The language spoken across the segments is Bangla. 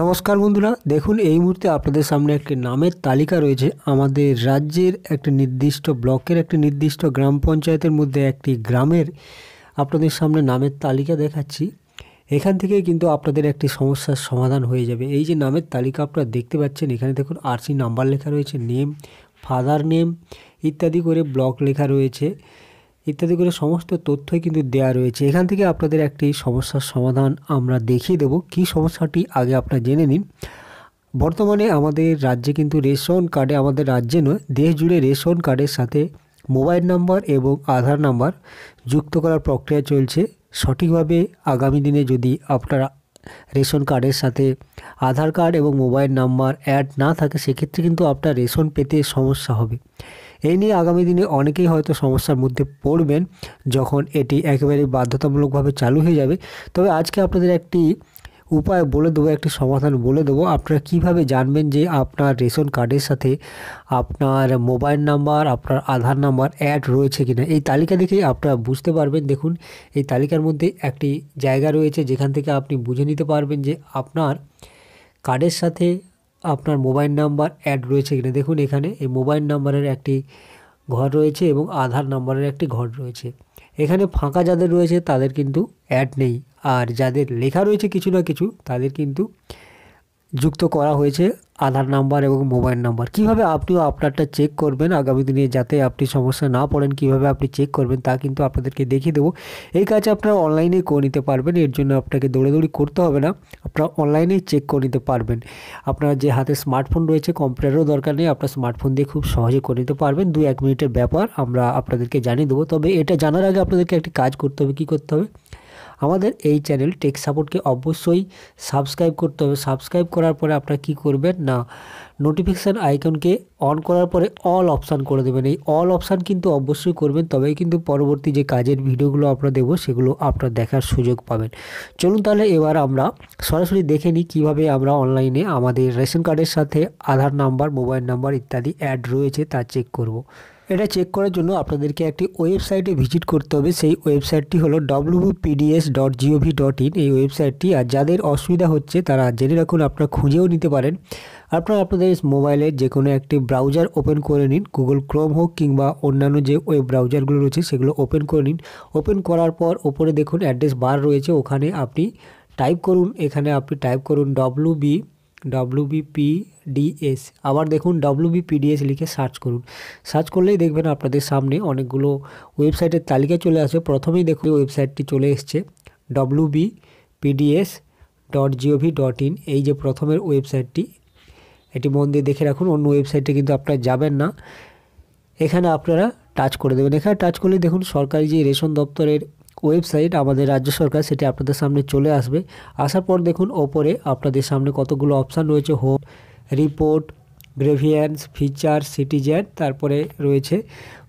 নমস্কার বন্ধুরা দেখুন এই মুহূর্তে আপনাদের সামনে একটি নামের তালিকা রয়েছে আমাদের রাজ্যের একটি নির্দিষ্ট ব্লকের একটি নির্দিষ্ট গ্রাম পঞ্চায়েতের মধ্যে একটি গ্রামের আপনাদের সামনে নামের তালিকা দেখাচ্ছি এখান থেকে কিন্তু আপনাদের একটি সমস্যার সমাধান হয়ে যাবে এই যে নামের তালিকা আপনারা দেখতে পাচ্ছেন এখানে দেখুন আরসি নাম্বার লেখা রয়েছে নেম ফাদার নেম ইত্যাদি করে ব্লক লেখা রয়েছে ইত্যাদি করে সমস্ত তথ্যই কিন্তু দেয়া রয়েছে এখান থেকে আপনাদের একটি সমস্যার সমাধান আমরা দেখিয়ে দেব কি সমস্যাটি আগে আপনারা জেনে নিন বর্তমানে আমাদের রাজ্যে কিন্তু রেশন কার্ডে আমাদের রাজ্যে নয় দেশ জুড়ে রেশন কার্ডের সাথে মোবাইল নাম্বার এবং আধার নাম্বার যুক্ত করার প্রক্রিয়া চলছে সঠিকভাবে আগামী দিনে যদি আপনারা রেশন কার্ডের সাথে আধার কার্ড এবং মোবাইল নাম্বার অ্যাড না থাকে সেক্ষেত্রে কিন্তু আপনার রেশন পেতে সমস্যা হবে এই নিয়ে আগামী দিনে অনেকেই হয়তো সমস্যার মধ্যে পড়বেন যখন এটি একেবারে বাধ্যতামূলকভাবে চালু হয়ে যাবে তবে আজকে আপনাদের একটি উপায় বলে দেবো একটি সমাধান বলে দেবো আপনারা কিভাবে জানবেন যে আপনার রেশন কার্ডের সাথে আপনার মোবাইল নাম্বার আপনার আধার নাম্বার অ্যাড রয়েছে কি এই তালিকা দেখেই আপনারা বুঝতে পারবেন দেখুন এই তালিকার মধ্যে একটি জায়গা রয়েছে যেখান থেকে আপনি বুঝে নিতে পারবেন যে আপনার কার্ডের সাথে আপনার মোবাইল নাম্বার অ্যাড রয়েছে কিনা দেখুন এখানে এই মোবাইল নাম্বারের একটি ঘর রয়েছে এবং আধার নাম্বারের একটি ঘর রয়েছে এখানে ফাঁকা যাদের রয়েছে তাদের কিন্তু অ্যাড নেই আর যাদের লেখা রয়েছে কিছু না কিছু তাদের কিন্তু যুক্ত করা হয়েছে আধার নাম্বার এবং মোবাইল নাম্বার কিভাবে আপনিও আপনারটা চেক করবেন আগামী দিনে যাতে আপনি সমস্যা না পড়েন কিভাবে আপনি চেক করবেন তা কিন্তু আপনাদেরকে দেখিয়ে দেবো এই কাজ আপনারা অনলাইনে করে নিতে পারবেন এর জন্য আপনাকে দৌড়াদৌড়ি করতে হবে না আপনারা অনলাইনেই চেক করে নিতে পারবেন আপনার যে হাতে স্মার্টফোন রয়েছে কম্পিউটারও দরকার নেই আপনার স্মার্টফোন দিয়ে খুব সহজে করে নিতে পারবেন দু এক মিনিটের ব্যাপার আমরা আপনাদেরকে জানিয়ে দেবো তবে এটা জানার আগে আপনাদেরকে একটি কাজ করতে হবে কী করতে হবে আমাদের এই চ্যানেল টেক সাপোর্টকে অবশ্যই সাবস্ক্রাইব করতে হবে সাবস্ক্রাইব করার পরে আপনারা কি করবেন না নোটিফিকেশান আইকনকে অন করার পরে অল অপশান করে দেবেন এই অল অপশান কিন্তু অবশ্যই করবেন তবেই কিন্তু পরবর্তী যে কাজের ভিডিওগুলো আপনারা দেবো সেগুলো আপনার দেখার সুযোগ পাবেন চলুন তাহলে এবার আমরা সরাসরি দেখে নিই কীভাবে আমরা অনলাইনে আমাদের রেশন কার্ডের সাথে আধার নাম্বার মোবাইল নাম্বার ইত্যাদি অ্যাড রয়েছে তা চেক করব এটা চেক করার জন্য আপনাদেরকে একটি ওয়েবসাইটে ভিজিট করতে হবে সেই ওয়েবসাইটটি হলো PDS dot G O V dot in এই ওয়েবসাইটটি আর যাদের অসুবিধা হচ্ছে তারা জেনে রাখুন আপনারা খুঁজেও নিতে পারেন আপনারা আপনাদের মোবাইলে যে কোনো একটি ব্রাউজার ওপেন করে নিন গুগল ক্রোম হোক কিংবা অন্যান্য যে ওয়েব ব্রাউজারগুলো রয়েছে সেগুলো ওপেন করে নিন ওপেন করার পর ওপরে দেখুন অ্যাড্রেস বার রয়েছে ওখানে আপনি টাইপ করুন এখানে আপনি টাইপ করুন ডব্লিউ ডাব্লুবিপিডিএস আবার দেখুন ডাব্লুবিপিডিএস লিখে সার্চ করুন সার্চ করলেই দেখবেন আপনাদের সামনে অনেকগুলো ওয়েবসাইটের তালিকা চলে আসবে প্রথমেই দেখুন ওয়েবসাইটটি চলে এসছে WBPDS dot G O V dot in এই যে প্রথমের ওয়েবসাইটটি এটি মন দিয়ে দেখে রাখুন অন্য ওয়েবসাইটে কিন্তু আপনারা যাবেন না এখানে আপনারা টাচ করে দেবেন এখানে টাচ করলে দেখুন সরকারি যে রেশন দপ্তরের ওয়েবসাইট আমাদের রাজ্য সরকার সেটি আপনাদের সামনে চলে আসবে আসার পর দেখুন ওপরে আপনাদের সামনে কতগুলো অপশান রয়েছে home report grievance feature citizen তারপরে রয়েছে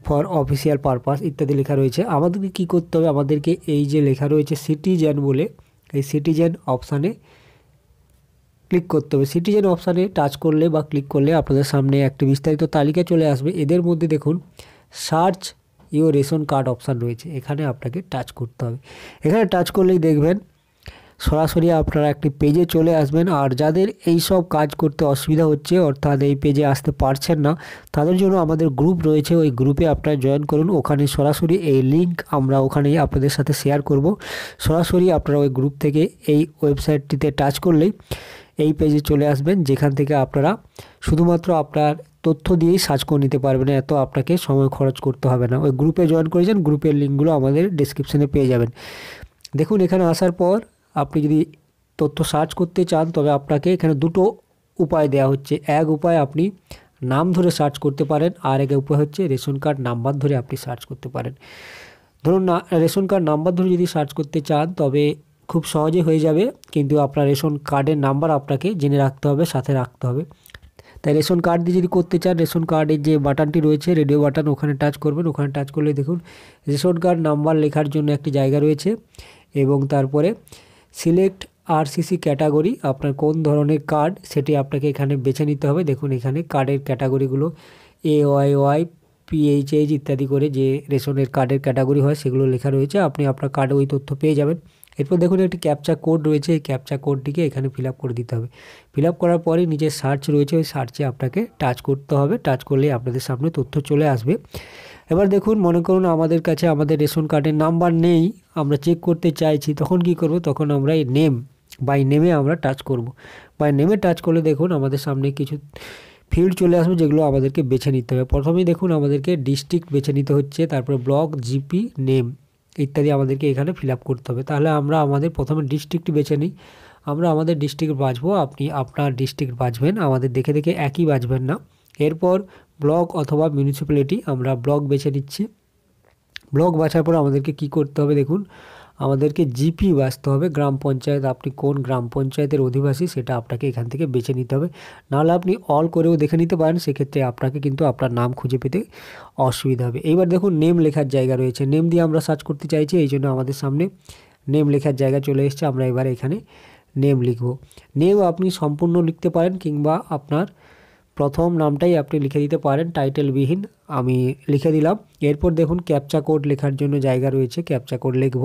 ফর অফিসিয়াল পারপাস ইত্যাদি লেখা রয়েছে আমাদেরকে কি করতে হবে আমাদেরকে এই যে লেখা রয়েছে সিটিজেন বলে এই সিটিজেন অপশানে ক্লিক করতে হবে সিটিজেন অপশানে টাচ করলে বা ক্লিক করলে আপনাদের সামনে একটি বিস্তারিত তালিকা চলে আসবে এদের মধ্যে দেখুন সার্চ ইও রেশন কার্ড অপশান রয়েছে এখানে আপনাকে টাচ করতে হবে এখানে টাচ করলেই দেখবেন সরাসরি আপনারা একটি পেজে চলে আসবেন আর যাদের এই সব কাজ করতে অসুবিধা হচ্ছে অর্থাৎ এই পেজে আসতে পারছেন না তাদের জন্য আমাদের গ্রুপ রয়েছে ওই গ্রুপে আপনারা জয়েন করুন ওখানে সরাসরি এই লিঙ্ক আমরা ওখানেই আপনাদের সাথে শেয়ার করব সরাসরি আপনারা ওই গ্রুপ থেকে এই ওয়েবসাইটটিতে টাচ করলেই এই পেজে চলে আসবেন যেখান থেকে আপনারা শুধুমাত্র আপনার তথ্য দিয়েই সার্চ করে নিতে পারবেন এত আপনাকে সময় খরচ করতে হবে না ওই গ্রুপে জয়েন করেছেন গ্রুপের লিঙ্কগুলো আমাদের ডিসক্রিপশানে পেয়ে যাবেন দেখুন এখানে আসার পর আপনি যদি তথ্য সার্চ করতে চান তবে আপনাকে এখানে দুটো উপায় দেয়া হচ্ছে এক উপায় আপনি নাম ধরে সার্চ করতে পারেন আর এক উপায় হচ্ছে রেশন কার্ড নাম্বার ধরে আপনি সার্চ করতে পারেন ধরুন না রেশন কার্ড নাম্বার ধরে যদি সার্চ করতে চান তবে খুব সহজে হয়ে যাবে কিন্তু আপনার রেশন কার্ডের নাম্বার আপনাকে জেনে রাখতে হবে সাথে রাখতে হবে তাই রেশন কার্ড দিয়ে যদি করতে চান রেশন কার্ডের যে বাটনটি রয়েছে রেডিও বাটন ওখানে টাচ করবেন ওখানে টাচ করলে দেখুন রেশন কার্ড নাম্বার লেখার জন্য একটি জায়গা রয়েছে এবং তারপরে সিলেক্ট আরসিসি ক্যাটাগরি আপনার কোন ধরনের কার্ড সেটি আপনাকে এখানে বেছে নিতে হবে দেখুন এখানে কার্ডের ক্যাটাগরিগুলো এ ওয়াই ওয়াই পিএইচএইচ ইত্যাদি করে যে রেশনের কার্ডের ক্যাটাগরি হয় সেগুলো লেখা রয়েছে আপনি আপনার কার্ডে ওই তথ্য পেয়ে যাবেন এরপর দেখুন একটি ক্যাপচা কোড রয়েছে এই ক্যাপচা কোডটিকে এখানে ফিল করে দিতে হবে ফিল করার পরে নিজের সার্চ রয়েছে ওই সার্চে আপনাকে টাচ করতে হবে টাচ করলে আপনাদের সামনে তথ্য চলে আসবে এবার দেখুন মনে করুন আমাদের কাছে আমাদের রেশন কার্ডের নাম্বার নেই আমরা চেক করতে চাইছি তখন কি করব তখন আমরা এই নেম বাই নেমে আমরা টাচ করব বাই নেমে টাচ করলে দেখুন আমাদের সামনে কিছু ফিল্ড চলে আসবে যেগুলো আমাদেরকে বেছে নিতে হবে প্রথমেই দেখুন আমাদেরকে ডিস্ট্রিক্ট বেছে নিতে হচ্ছে তারপরে ব্লক জিপি নেম ইত্যাদি আমাদেরকে এখানে ফিল করতে হবে তাহলে আমরা আমাদের প্রথমে ডিস্ট্রিক্ট বেছে নিই আমরা আমাদের ডিস্ট্রিক্ট বাঁচবো আপনি আপনার ডিস্ট্রিক্ট বাঁচবেন আমাদের দেখে দেখে একই বাঁচবেন না এরপর ব্লক অথবা মিউনিসিপ্যালিটি আমরা ব্লক বেছে নিচ্ছি ব্লক বাছার পর আমাদেরকে কি করতে হবে দেখুন আমাদেরকে জিপি বাঁচতে হবে গ্রাম পঞ্চায়েত আপনি কোন গ্রাম পঞ্চায়েতের অধিবাসী সেটা আপনাকে এখান থেকে বেছে নিতে হবে নাহলে আপনি অল করেও দেখে নিতে পারেন সেক্ষেত্রে আপনাকে কিন্তু আপনার নাম খুঁজে পেতে অসুবিধা হবে এইবার দেখুন নেম লেখার জায়গা রয়েছে নেম দিয়ে আমরা সার্চ করতে চাইছি এই জন্য আমাদের সামনে নেম লেখার জায়গা চলে এসছে আমরা এবার এখানে নেম লিখব নেম আপনি সম্পূর্ণ লিখতে পারেন কিংবা আপনার প্রথম নামটাই আপনি লিখে দিতে পারেন টাইটেলবিহীন আমি লিখে দিলাম এরপর দেখুন ক্যাপচা কোড লেখার জন্য জায়গা রয়েছে ক্যাপচা কোড লিখব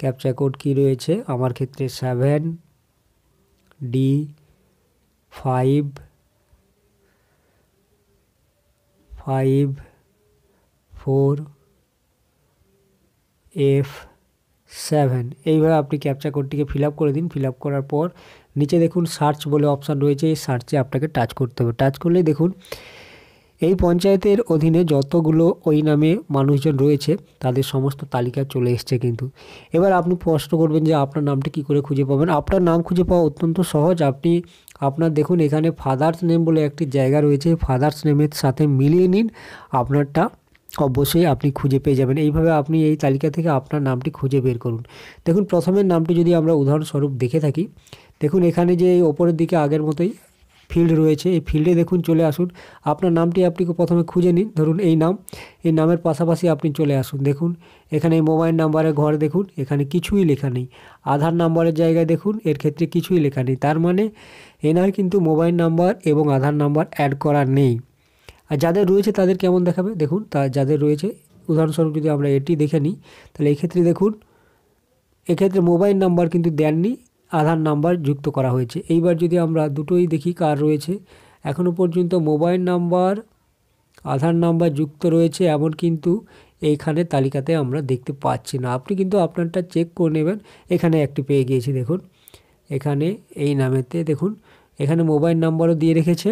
ক্যাপচা কোড কি রয়েছে আমার ক্ষেত্রে seven D five five four F seven এইভাবে আপনি ক্যাপচা কোডটিকে ফিল করে দিন ফিল করার পর নিচে দেখুন সার্চ বলে অপশান রয়েছে এই সার্চে আপনাকে টাচ করতে হবে টাচ করলে দেখুন এই পঞ্চায়েতের অধীনে যতগুলো ওই নামে মানুষজন রয়েছে তাদের সমস্ত তালিকা চলে এসছে কিন্তু এবার আপনি প্রশ্ন করবেন যে আপনার নামটি কি করে খুঁজে পাবেন আপনার নাম খুঁজে পাওয়া অত্যন্ত সহজ আপনি আপনার দেখুন এখানে ফাদার্স নেম বলে একটি জায়গা রয়েছে ফাদার্স নেমের সাথে মিলিয়ে নিন আপনারটা অবশ্যই আপনি খুঁজে পেয়ে যাবেন এইভাবে আপনি এই তালিকা থেকে আপনার নামটি খুঁজে বের করুন দেখুন প্রথমের নামটি যদি আমরা উদাহরণস্বরূপ দেখে থাকি দেখুন এখানে যে ওপরের দিকে আগের মতোই ফিল্ড রয়েছে এই ফিল্ডে দেখুন চলে আসুন আপনার নামটি আপনি প্রথমে খুঁজে নিন ধরুন এই নাম এই নামের পাশাপাশি আপনি চলে আসুন দেখুন এখানে মোবাইল নাম্বারে ঘর দেখুন এখানে কিছুই লেখা নেই আধার নাম্বারের জায়গায় দেখুন এর ক্ষেত্রে কিছুই লেখা নেই তার মানে এনার কিন্তু মোবাইল নাম্বার এবং আধার নাম্বার অ্যাড করা নেই আর যাদের রয়েছে তাদের কেমন দেখাবে দেখুন তা যাদের রয়েছে উদাহরণস্বরূপ যদি আমরা এটি দেখে নিই তাহলে এক্ষেত্রে দেখুন এক্ষেত্রে মোবাইল নাম্বার কিন্তু দেননি আধার নাম্বার যুক্ত করা হয়েছে এইবার যদি আমরা দুটোই দেখি কার রয়েছে এখনও পর্যন্ত মোবাইল নাম্বার আধার নাম্বার যুক্ত রয়েছে এমন কিন্তু এইখানে তালিকাতে আমরা দেখতে পাচ্ছি না আপনি কিন্তু আপনারটা চেক করে নেবেন এখানে একটি পেয়ে গিয়েছি দেখুন এখানে এই নামেতে দেখুন এখানে মোবাইল নাম্বারও দিয়ে রেখেছে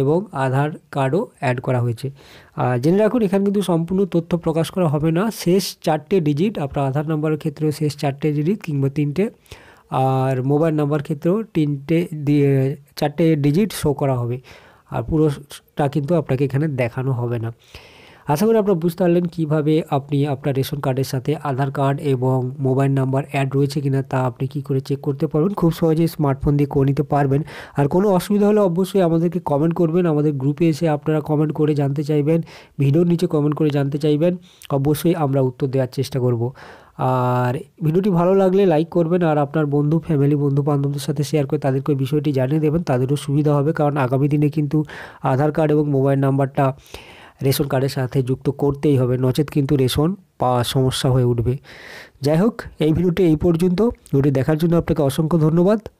এবং আধার কার্ডও অ্যাড করা হয়েছে আর জেনে রাখুন এখানে কিন্তু সম্পূর্ণ তথ্য প্রকাশ করা হবে না শেষ চারটে ডিজিট আপনার আধার নাম্বারের ক্ষেত্রেও শেষ চারটে ডিজিট কিংবা তিনটে আর মোবাইল নাম্বার ক্ষেত্রেও তিনটে চারটে ডিজিট শো করা হবে আর পুরোটা কিন্তু আপনাকে এখানে দেখানো হবে না আশা করি আপনারা বুঝতে পারলেন কীভাবে আপনি আপনার রেশন কার্ডের সাথে আধার কার্ড এবং মোবাইল নাম্বার অ্যাড রয়েছে কিনা তা আপনি কি করে চেক করতে পারবেন খুব সহজে স্মার্টফোন দিয়ে করে নিতে পারবেন আর কোনো অসুবিধা হলে অবশ্যই আমাদেরকে কমেন্ট করবেন আমাদের গ্রুপে এসে আপনারা কমেন্ট করে জানতে চাইবেন ভিডিওর নিচে কমেন্ট করে জানতে চাইবেন অবশ্যই আমরা উত্তর দেওয়ার চেষ্টা করব আর ভিডিওটি ভালো লাগলে লাইক করবেন আর আপনার বন্ধু ফ্যামিলি বন্ধু বান্ধবদের সাথে শেয়ার করে তাদেরকে বিষয়টি জানিয়ে দেবেন তাদেরও সুবিধা হবে কারণ আগামী দিনে কিন্তু আধার কার্ড এবং মোবাইল নাম্বারটা রেশন কার্ডের সাথে যুক্ত করতেই হবে নচেত কিন্তু রেশন পাওয়া সমস্যা হয়ে উঠবে যাই হোক এই ভিডিওটি এই পর্যন্ত ভিডিও দেখার জন্য আপনাকে অসংখ্য ধন্যবাদ